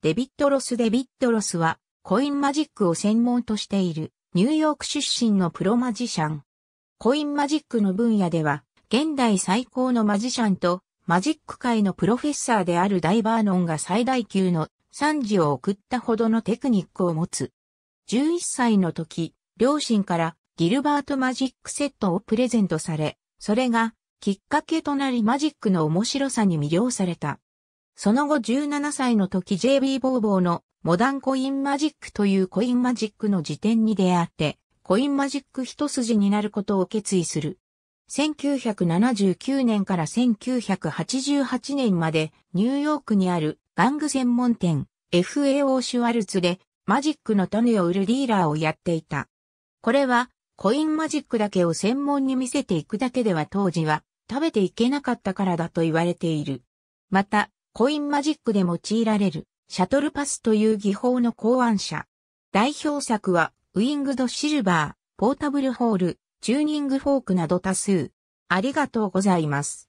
デビッド・ロス・デビッド・ロスは、コインマジックを専門としている、ニューヨーク出身のプロマジシャン。コインマジックの分野では、現代最高のマジシャンと、マジック界のプロフェッサーであるダイバーノンが最大級の賛辞を送ったほどのテクニックを持つ。11歳の時、両親からギルバートマジックセットをプレゼントされ、それがきっかけとなりマジックの面白さに魅了された。その後17歳の時 JB ボーボーのモダンコインマジックというコインマジックの辞典に出会って、コインマジック一筋になることを決意する。1979年から1988年までニューヨークにある玩具専門店 FAO シュワルツでマジックの種を売るディーラーをやっていた。これはコインマジックだけを専門に見せていくだけでは当時は食べていけなかったからだと言われている。また、コインマジックで用いられる、シャトルパスという技法の考案者。代表作は、ウィングドシルバー、ポータブルホール、チューニングフォークなど多数。ありがとうございます。